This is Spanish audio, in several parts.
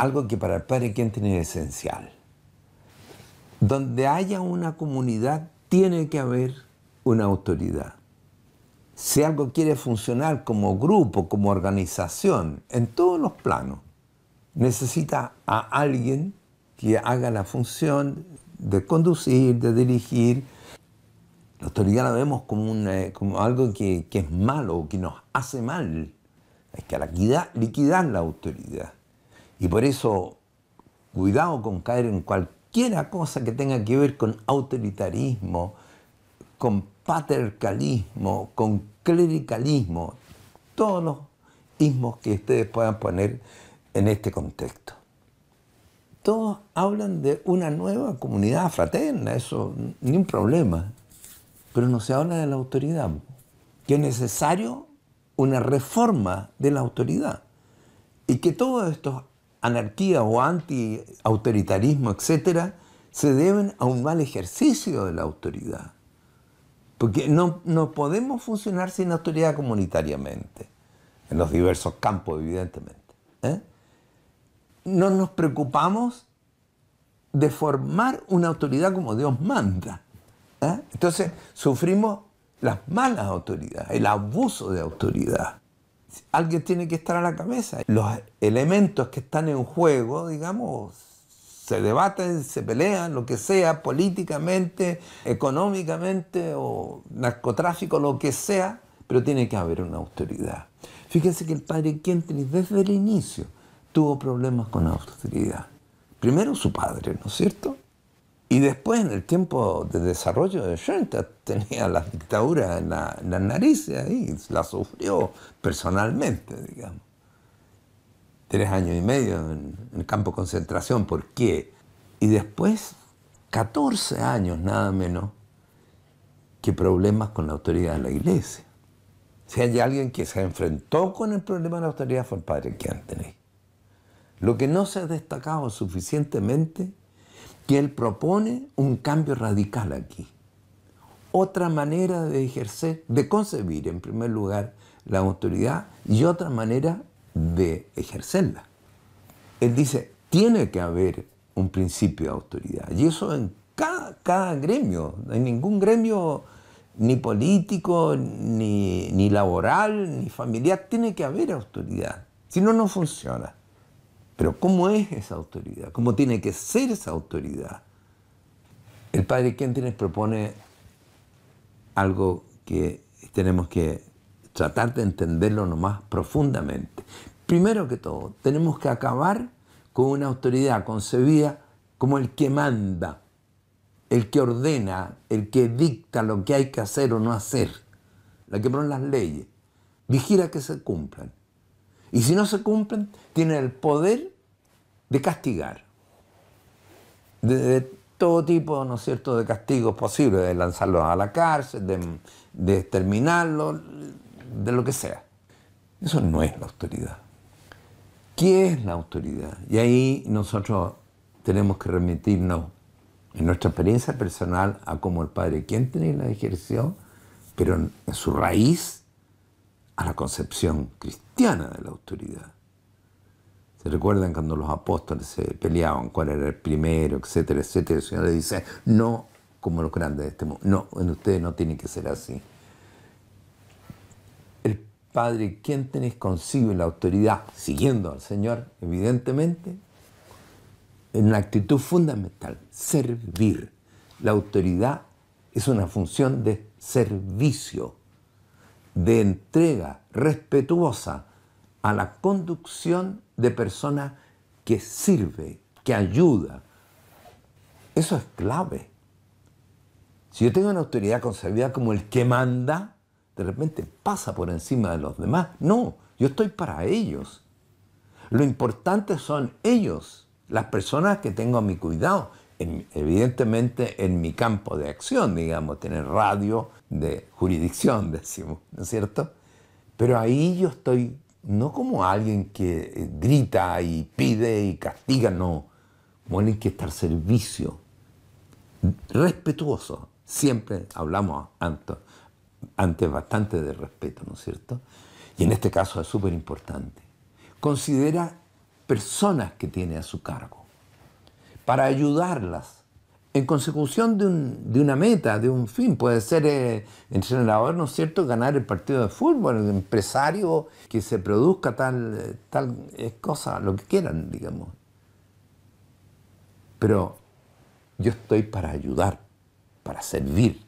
algo que para el padre Kentin es esencial. Donde haya una comunidad tiene que haber una autoridad. Si algo quiere funcionar como grupo, como organización, en todos los planos, necesita a alguien que haga la función de conducir, de dirigir. La autoridad la vemos como, eh, como algo que, es malo, que nos hace mal. Hay que liquidar la autoridad. Y por eso, cuidado con caer en cualquiera cosa que tenga que ver con autoritarismo, con patriarcalismo, con clericalismo, todos los ismos que ustedes puedan poner en este contexto. Todos hablan de una nueva comunidad fraterna, eso ni un problema, pero no se habla de la autoridad, que es necesario una reforma de la autoridad y que todos estos anarquía o anti-autoritarismo, etc., se deben a un mal ejercicio de la autoridad. Porque no, no podemos funcionar sin autoridad comunitariamente, en los diversos campos, evidentemente. ¿eh? No nos preocupamos de formar una autoridad como Dios manda. ¿eh? Entonces sufrimos las malas autoridades, el abuso de autoridad alguien tiene que estar a la cabeza. Los elementos que están en juego, digamos, se debaten, se pelean, lo que sea, políticamente, económicamente o narcotráfico, lo que sea, pero tiene que haber una autoridad. Fíjense que el padre Kentry desde el inicio tuvo problemas con la autoridad. Primero su padre, ¿no es cierto? Y después, en el tiempo de desarrollo de Schoenstatt, tenía la dictadura en la, narices nariz y la sufrió personalmente, digamos. Tres años y medio en, el campo de concentración, ¿por qué? Y después, 14 años nada menos, que problemas con la autoridad de la iglesia. Si hay alguien que se enfrentó con el problema de la autoridad fue el padre que Lo que no se ha destacado suficientemente que él propone un cambio radical aquí. Otra manera de ejercer, de concebir en primer lugar la autoridad y otra manera de ejercerla. Él dice, tiene que haber un principio de autoridad. Y eso en cada, gremio, en ningún gremio ni político, ni laboral, ni familiar, tiene que haber autoridad. Si no, no funciona. Pero ¿cómo es esa autoridad? ¿Cómo tiene que ser esa autoridad? El padre Kentines propone algo que tenemos que tratar de entenderlo nomás más profundamente. Primero que todo, tenemos que acabar con una autoridad concebida como el que manda, el que ordena, el que dicta lo que hay que hacer o no hacer, la que pone las leyes, vigila que se cumplan. Y si no se cumplen, tienen el poder de castigar. De, todo tipo, ¿no es cierto?, de castigos posibles, de lanzarlos a la cárcel, de, de exterminarlos, de lo que sea. Eso no es la autoridad. ¿Qué es la autoridad? Y ahí nosotros tenemos que remitirnos en nuestra experiencia personal a cómo el Padre Quien la ejerció, pero en su raíz a la concepción cristiana de la autoridad. ¿Se recuerdan cuando los apóstoles se peleaban cuál era el primero, etcétera, etcétera? El Señor le dice, no como los grandes de este mundo, no, en ustedes no tiene que ser así. El Padre, ¿quién tenéis consigo en la autoridad? Siguiendo al Señor, evidentemente, en la actitud fundamental, servir. La autoridad es una función de servicio de entrega respetuosa a la conducción de personas que sirve, que ayuda. Eso es clave. Si yo tengo una autoridad concebida como el que manda, de repente pasa por encima de los demás. No, yo estoy para ellos. Lo importante son ellos, las personas que tengo a mi cuidado, evidentemente en mi campo de acción, digamos, tener radio de jurisdicción, decimos, ¿no es cierto? Pero ahí yo estoy no como alguien que eh, grita y pide y castiga, no, bueno tiene que estar servicio, respetuoso. Siempre hablamos antes bastante de respeto, ¿no es cierto? Y en este caso es súper importante. Considera personas que tiene a su cargo para ayudarlas en consecución de, una meta, de un fin. Puede ser eh, entrenador, ¿no es cierto?, ganar el partido de fútbol, el empresario, que se produzca tal, tal eh, cosa, lo que quieran, digamos. Pero yo estoy para ayudar, para servir.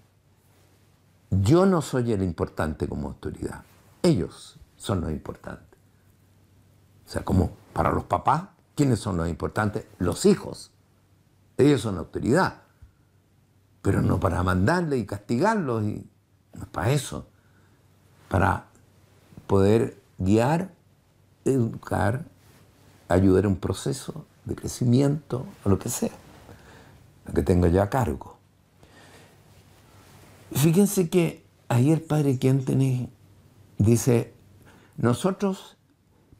Yo no soy el importante como autoridad. Ellos son los importantes. O sea, como para los papás, ¿quiénes son los importantes? Los hijos. Ellos son autoridad, pero no para mandarle y castigarlos, y, no es para eso, para poder guiar, educar, ayudar a un proceso de crecimiento o lo que sea, lo que tengo ya a cargo. Fíjense que ahí el padre tenéis dice, nosotros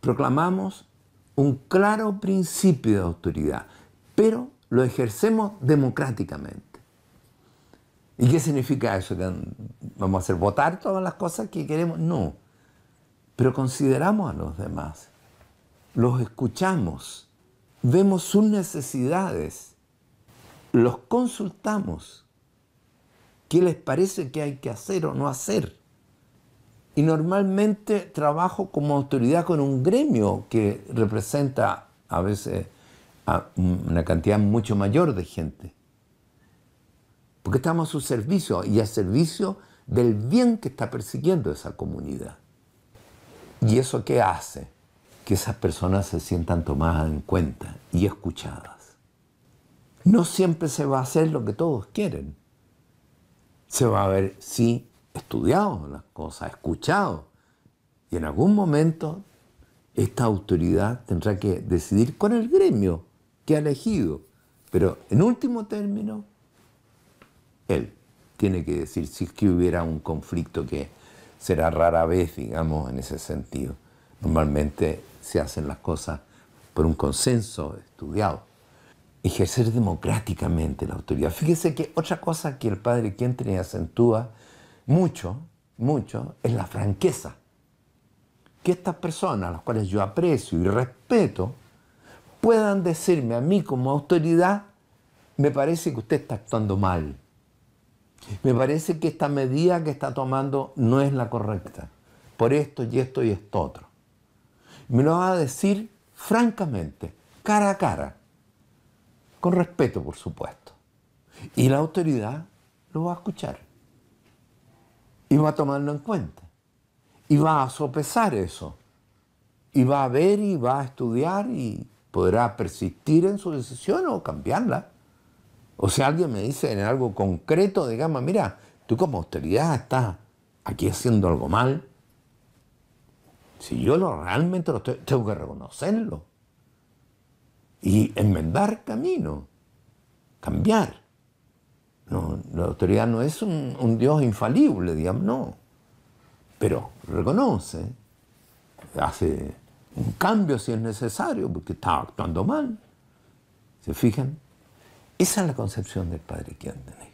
proclamamos un claro principio de autoridad, pero lo ejercemos democráticamente. ¿Y qué significa eso? ¿Vamos a hacer votar todas las cosas que queremos? No. Pero consideramos a los demás, los escuchamos, vemos sus necesidades, los consultamos. ¿Qué les parece que hay que hacer o no hacer? Y normalmente trabajo como autoridad con un gremio que representa a veces a una cantidad mucho mayor de gente. Porque estamos a su servicio y a servicio del bien que está persiguiendo esa comunidad. ¿Y eso qué hace? Que esas personas se sientan tomadas en cuenta y escuchadas. No siempre se va a hacer lo que todos quieren. Se va a ver, sí, estudiado las cosas, escuchado. Y en algún momento esta autoridad tendrá que decidir con el gremio que ha elegido. Pero en último término, él tiene que decir si es que hubiera un conflicto que será rara vez, digamos, en ese sentido. Normalmente se hacen las cosas por un consenso estudiado. Ejercer democráticamente la autoridad. Fíjese que otra cosa que el padre tenía acentúa mucho, mucho, es la franqueza. Que estas personas, las cuales yo aprecio y respeto, puedan decirme a mí como autoridad, me parece que usted está actuando mal. Me parece que esta medida que está tomando no es la correcta. Por esto y esto y esto otro. Me lo va a decir francamente, cara a cara, con respeto por supuesto. Y la autoridad lo va a escuchar. Y va a tomarlo en cuenta. Y va a sopesar eso. Y va a ver y va a estudiar y podrá persistir en su decisión o cambiarla. O sea, alguien me dice en algo concreto, digamos, mira, tú como autoridad estás aquí haciendo algo mal. Si yo lo realmente lo estoy, tengo que reconocerlo. Y enmendar camino, cambiar. No, la autoridad no es un Dios infalible, digamos, no. Pero reconoce, hace un cambio si es necesario, porque estaba actuando mal. ¿Se fijan? Esa es la concepción del padre tenéis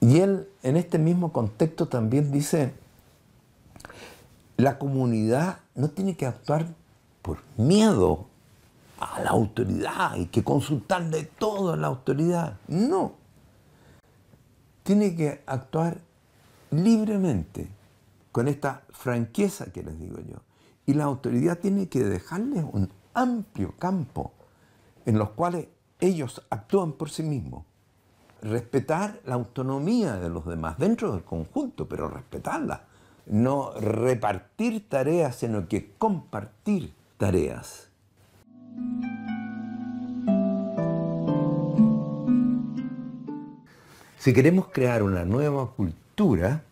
Y él, en este mismo contexto, también dice, la comunidad no tiene que actuar por miedo a la autoridad, hay que consultarle todo a la autoridad. No. Tiene que actuar libremente, con esta franqueza que les digo yo. Y la autoridad tiene que dejarles un amplio campo en los cuales ellos actúan por sí mismos. Respetar la autonomía de los demás dentro del conjunto, pero respetarla. No repartir tareas, sino que compartir tareas. Si queremos crear una nueva cultura,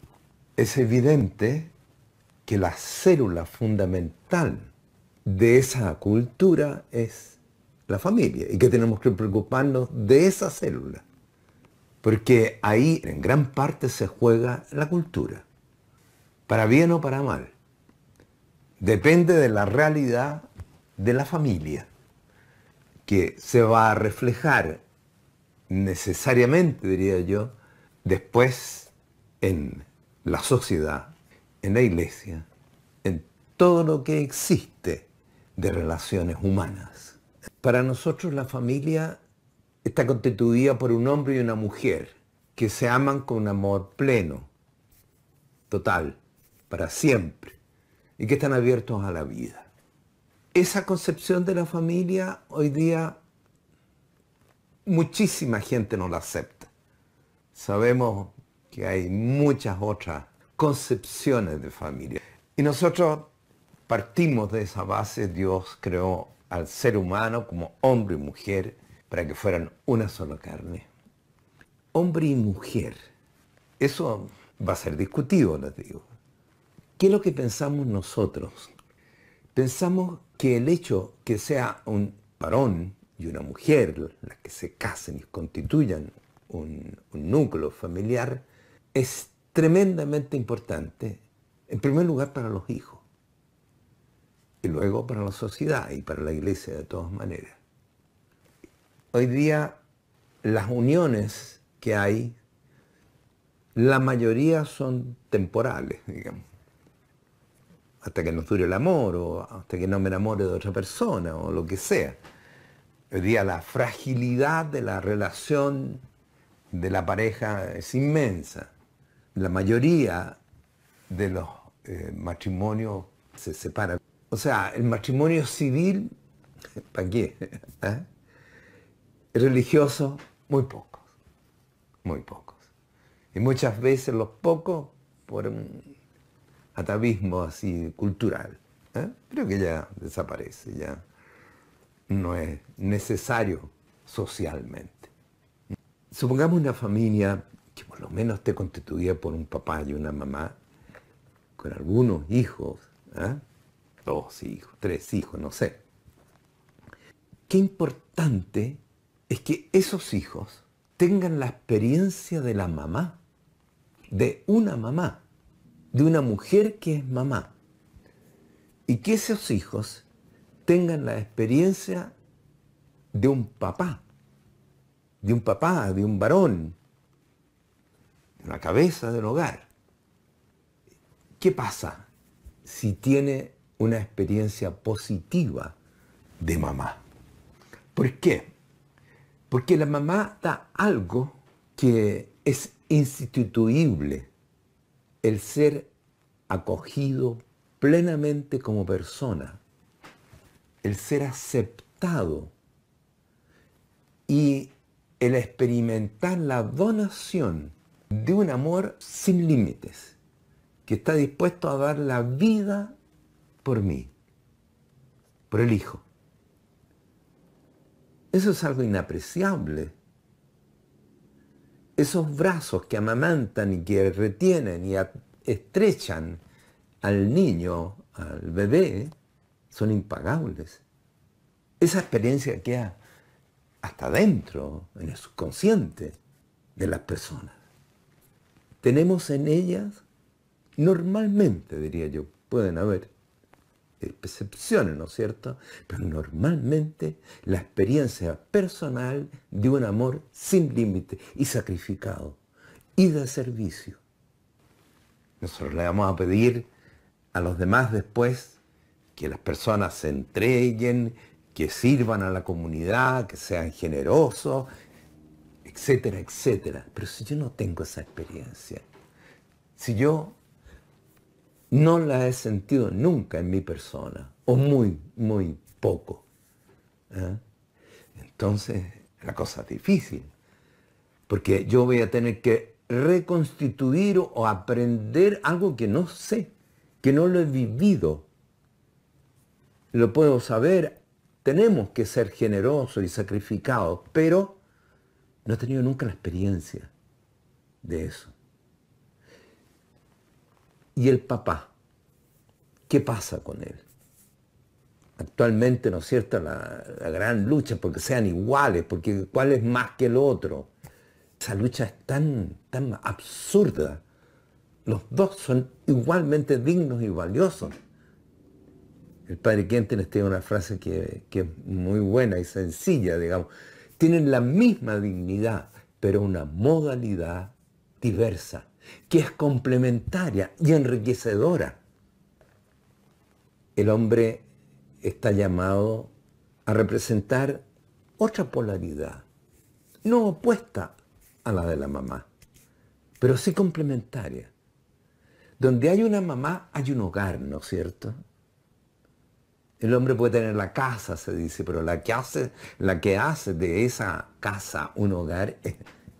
es evidente que la célula fundamental de esa cultura es la familia y que tenemos que preocuparnos de esa célula. Porque ahí en gran parte se juega la cultura, para bien o para mal. Depende de la realidad de la familia, que se va a reflejar necesariamente, diría yo, después en la sociedad en la iglesia, en todo lo que existe de relaciones humanas. Para nosotros la familia está constituida por un hombre y una mujer que se aman con un amor pleno, total, para siempre, y que están abiertos a la vida. Esa concepción de la familia hoy día muchísima gente no la acepta. Sabemos que hay muchas otras concepciones de familia. Y nosotros partimos de esa base, Dios creó al ser humano como hombre y mujer para que fueran una sola carne. Hombre y mujer, eso va a ser discutido, les digo. ¿Qué es lo que pensamos nosotros? Pensamos que el hecho que sea un varón y una mujer las que se casen y constituyan un, un núcleo familiar es tremendamente importante, en primer lugar para los hijos, y luego para la sociedad y para la iglesia de todas maneras. Hoy día las uniones que hay, la mayoría son temporales, digamos. Hasta que no dure el amor o hasta que no me enamore de otra persona o lo que sea. Hoy día la fragilidad de la relación de la pareja es inmensa la mayoría de los eh, matrimonios se separan. O sea, el matrimonio civil, ¿para qué? ¿Eh? religioso, muy pocos, muy pocos. Y muchas veces los pocos por un atavismo así cultural. ¿eh? Creo que ya desaparece, ya no es necesario socialmente. Supongamos una familia que por lo menos esté constituida por un papá y una mamá, con algunos hijos, ¿ah? dos hijos, tres hijos, no sé. Qué importante es que esos hijos tengan la experiencia de la mamá, de una mamá, de una mujer que es mamá, y que esos hijos tengan la experiencia de un papá, de un papá, de un varón, la cabeza del hogar. ¿Qué pasa si tiene una experiencia positiva de mamá? ¿Por qué? Porque la mamá da algo que es instituible, el ser acogido plenamente como persona, el ser aceptado y el experimentar la donación de un amor sin límites, que está dispuesto a dar la vida por mí, por el Hijo. Eso es algo inapreciable. Esos brazos que amamantan y que retienen y estrechan al niño, al bebé, son impagables. Esa experiencia queda hasta dentro, en el subconsciente de las personas tenemos en ellas, normalmente diría yo, pueden haber excepciones, ¿no es cierto? Pero normalmente la experiencia personal de un amor sin límite y sacrificado y de servicio. Nosotros le vamos a pedir a los demás después que las personas se entreguen, que sirvan a la comunidad, que sean generosos, etcétera, etcétera. Pero si yo no tengo esa experiencia, si yo no la he sentido nunca en mi persona, o muy, muy poco, ¿eh? entonces la cosa es difícil, porque yo voy a tener que reconstituir o aprender algo que no sé, que no lo he vivido. Lo puedo saber, tenemos que ser generosos y sacrificados, pero no he tenido nunca la experiencia de eso. ¿Y el papá? ¿Qué pasa con él? Actualmente, ¿no es cierto?, la, gran lucha porque sean iguales, porque cuál es más que el otro. Esa lucha es tan, tan absurda. Los dos son igualmente dignos y valiosos. El padre Quentin tiene una frase que, que, es muy buena y sencilla, digamos tienen la misma dignidad, pero una modalidad diversa, que es complementaria y enriquecedora. El hombre está llamado a representar otra polaridad, no opuesta a la de la mamá, pero sí complementaria. Donde hay una mamá hay un hogar, ¿no es cierto? El hombre puede tener la casa, se dice, pero la que hace, la que hace de esa casa un hogar es,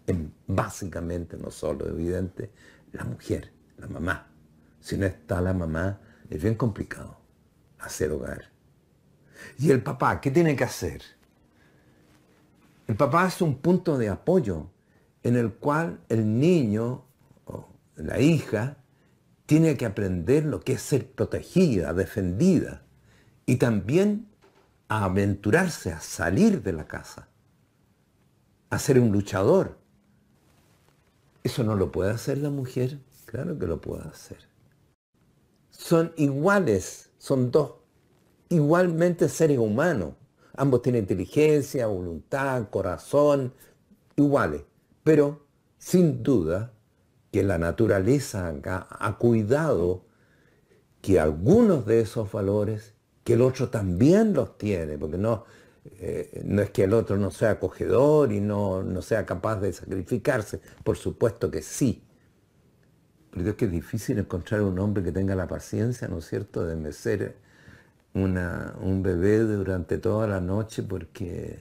es básicamente, no solo evidente, la mujer, la mamá. Si no está la mamá, es bien complicado hacer hogar. ¿Y el papá qué tiene que hacer? El papá es un punto de apoyo en el cual el niño o la hija tiene que aprender lo que es ser protegida, defendida y también a aventurarse, a salir de la casa, a ser un luchador. ¿Eso no lo puede hacer la mujer? Claro que lo puede hacer. Son iguales, son dos igualmente seres humanos. Ambos tienen inteligencia, voluntad, corazón, iguales. Pero sin duda que la naturaleza ha cuidado que algunos de esos valores que el otro también los tiene, porque no, eh, no es que el otro no sea acogedor y no, sea capaz de sacrificarse, por supuesto que sí. Pero es que es difícil encontrar un hombre que tenga la paciencia, ¿no es cierto?, de mecer un bebé durante toda la noche porque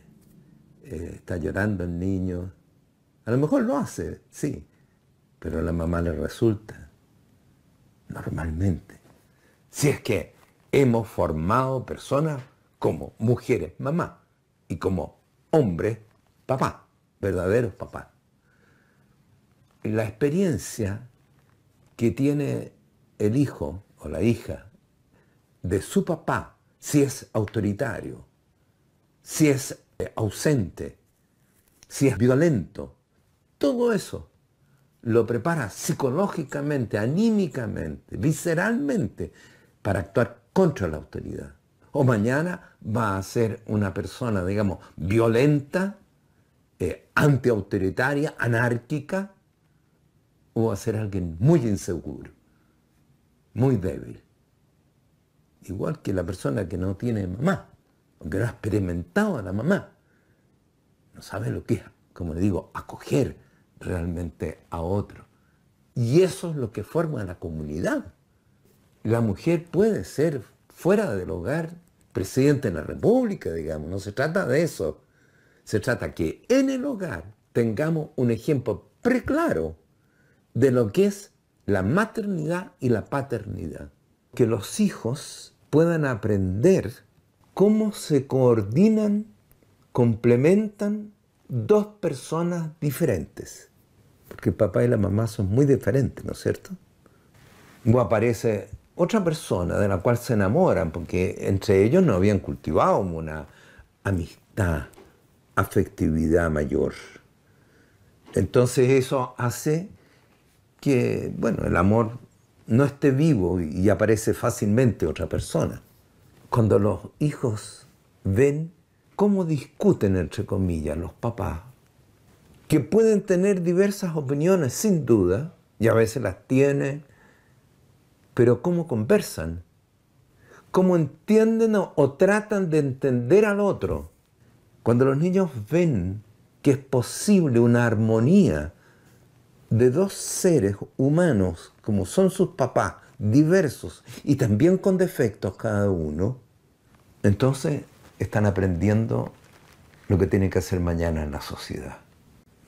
eh, está llorando el niño. A lo mejor lo hace, sí, pero a la mamá le resulta, normalmente. Si es que hemos formado personas como mujeres mamá y como hombres papá, verdaderos papás. La experiencia que tiene el hijo o la hija de su papá, si es autoritario, si es eh, ausente, si es violento, todo eso lo prepara psicológicamente, anímicamente, visceralmente, para actuar contra la autoridad. O mañana va a ser una persona, digamos, violenta, anti eh, antiautoritaria, anárquica, o va a ser alguien muy inseguro, muy débil. Igual que la persona que no tiene mamá, que no ha experimentado a la mamá, no sabe lo que es, como le digo, acoger realmente a otro. Y eso es lo que forma la comunidad la mujer puede ser fuera del hogar presidente de la República, digamos. No se trata de eso. Se trata que en el hogar tengamos un ejemplo preclaro de lo que es la maternidad y la paternidad. Que los hijos puedan aprender cómo se coordinan, complementan dos personas diferentes. Porque el papá y la mamá son muy diferentes, ¿no es cierto? aparece otra persona de la cual se enamoran, porque entre ellos no habían cultivado una amistad, afectividad mayor. Entonces eso hace que, bueno, el amor no esté vivo y aparece fácilmente otra persona. Cuando los hijos ven cómo discuten, entre comillas, los papás, que pueden tener diversas opiniones, sin duda, y a veces las tienen, pero cómo conversan, cómo entienden o, tratan de entender al otro. Cuando los niños ven que es posible una armonía de dos seres humanos, como son sus papás, diversos y también con defectos cada uno, entonces están aprendiendo lo que tienen que hacer mañana en la sociedad.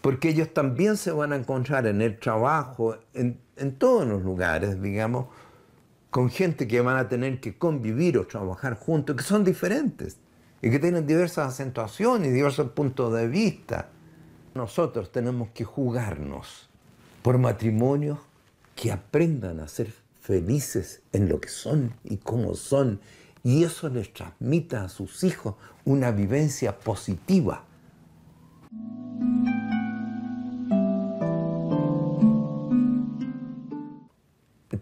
Porque ellos también se van a encontrar en el trabajo, en todos los lugares, digamos, con gente que van a tener que convivir o trabajar juntos, que son diferentes y que tienen diversas acentuaciones, diversos puntos de vista. Nosotros tenemos que jugarnos por matrimonios que aprendan a ser felices en lo que son y cómo son, y eso les transmita a sus hijos una vivencia positiva.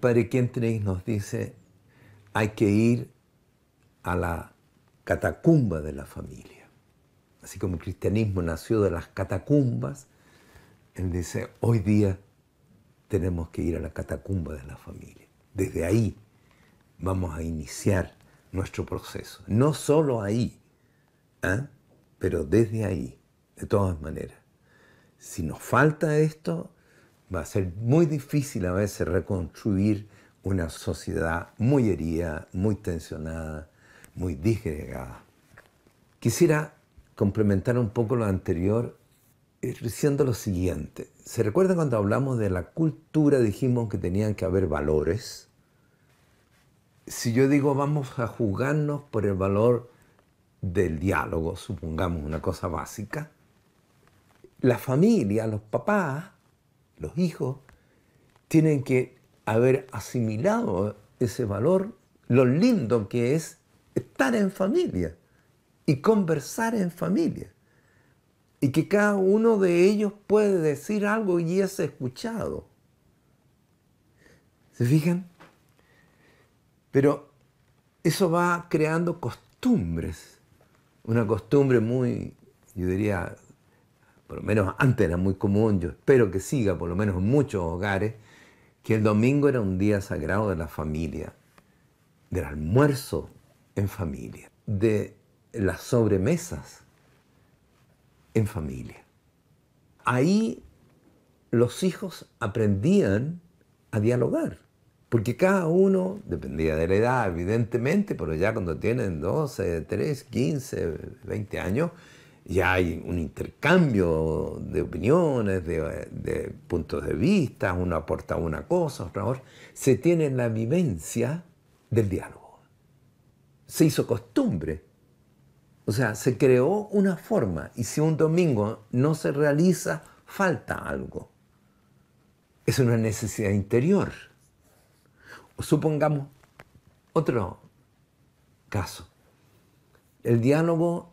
padre tenéis nos dice, hay que ir a la catacumba de la familia. Así como el cristianismo nació de las catacumbas, él dice, hoy día tenemos que ir a la catacumba de la familia. Desde ahí vamos a iniciar nuestro proceso. No solo ahí, ¿eh? pero desde ahí, de todas maneras. Si nos falta esto, va a ser muy difícil a veces reconstruir una sociedad muy herida, muy tensionada, muy disgregada. Quisiera complementar un poco lo anterior eh, diciendo lo siguiente. ¿Se recuerdan cuando hablamos de la cultura dijimos que tenían que haber valores? Si yo digo vamos a juzgarnos por el valor del diálogo, supongamos una cosa básica, la familia, los papás, los hijos, tienen que haber asimilado ese valor, lo lindo que es estar en familia y conversar en familia. Y que cada uno de ellos puede decir algo y es escuchado. ¿Se fijan? Pero eso va creando costumbres. Una costumbre muy, yo diría, por lo menos antes era muy común, yo espero que siga, por lo menos en muchos hogares, que el domingo era un día sagrado de la familia, del almuerzo en familia, de las sobremesas en familia. Ahí los hijos aprendían a dialogar, porque cada uno, dependía de la edad evidentemente, pero ya cuando tienen 12, 13, 15, 20 años, ya hay un intercambio de opiniones, de, puntos de vista, uno aporta una cosa, otra otra. Se tiene la vivencia del diálogo. Se hizo costumbre. O sea, se creó una forma y si un domingo no se realiza, falta algo. Es una necesidad interior. supongamos otro caso. El diálogo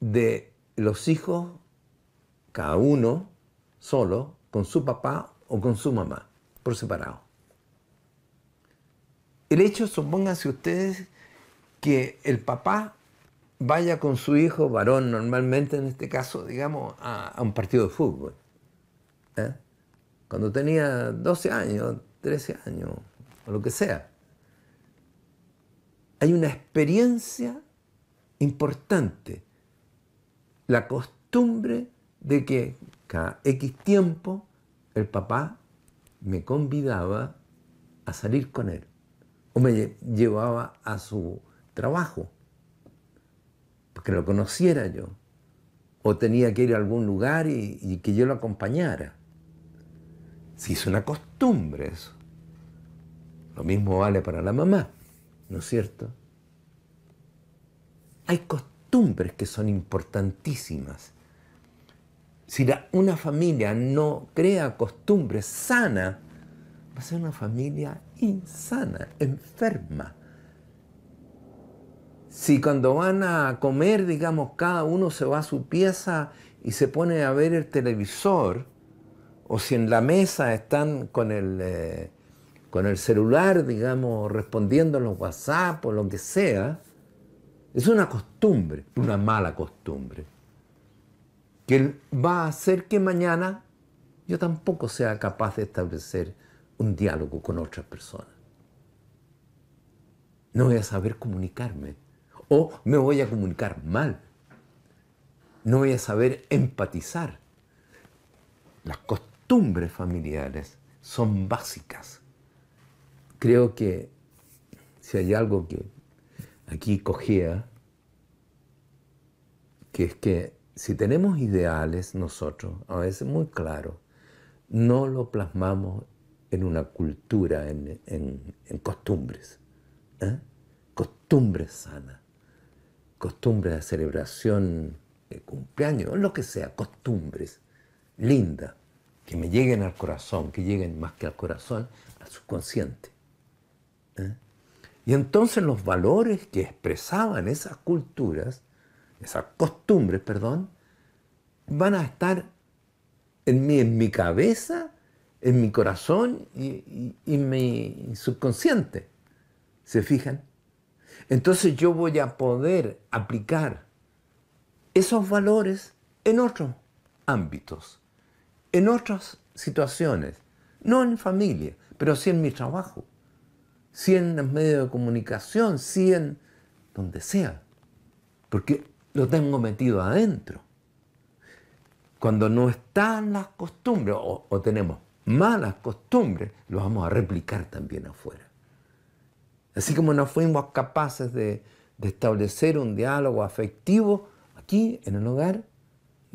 de los hijos, cada uno solo, con su papá o con su mamá, por separado. El hecho, supónganse ustedes, que el papá vaya con su hijo varón, normalmente en este caso, digamos, a, un partido de fútbol. ¿eh? Cuando tenía 12 años, 13 años, o lo que sea. Hay una experiencia importante la costumbre de que cada X tiempo el papá me convidaba a salir con él o me llevaba a su trabajo, que lo conociera yo, o tenía que ir a algún lugar y, que yo lo acompañara. Se hizo una costumbre eso. Lo mismo vale para la mamá, ¿no es cierto? Hay costumbres costumbres que son importantísimas. Si una familia no crea costumbres sana, va a ser una familia insana, enferma. Si cuando van a comer, digamos, cada uno se va a su pieza y se pone a ver el televisor, o si en la mesa están con el, eh, celular, digamos, respondiendo los WhatsApp o lo que sea, es una costumbre, una mala costumbre, que va a hacer que mañana yo tampoco sea capaz de establecer un diálogo con otras personas. No voy a saber comunicarme o me voy a comunicar mal. No voy a saber empatizar. Las costumbres familiares son básicas. Creo que si hay algo que aquí cogía que es que si tenemos ideales nosotros, a veces muy claro, no lo plasmamos en una cultura, en, costumbres. ¿eh? Costumbres sanas, costumbres de celebración de cumpleaños, lo que sea, costumbres lindas, que me lleguen al corazón, que lleguen más que al corazón, al subconsciente. ¿eh? Y entonces los valores que expresaban esas culturas, esas costumbres, perdón, van a estar en mí, en mi cabeza, en mi corazón y, en mi subconsciente. ¿Se fijan? Entonces yo voy a poder aplicar esos valores en otros ámbitos, en otras situaciones, no en familia, pero sí en mi trabajo. 100 en los medios de comunicación, 100 donde sea, porque lo tengo metido adentro. Cuando no están las costumbres o, tenemos malas costumbres, lo vamos a replicar también afuera. Así como no fuimos capaces de, de establecer un diálogo afectivo aquí en el hogar,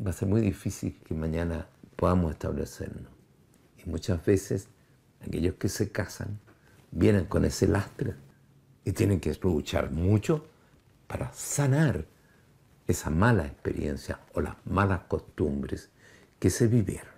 va a ser muy difícil que mañana podamos establecernos. Y muchas veces aquellos que se casan vienen con ese lastre y tienen que luchar mucho para sanar esa mala experiencia o las malas costumbres que se vivieron.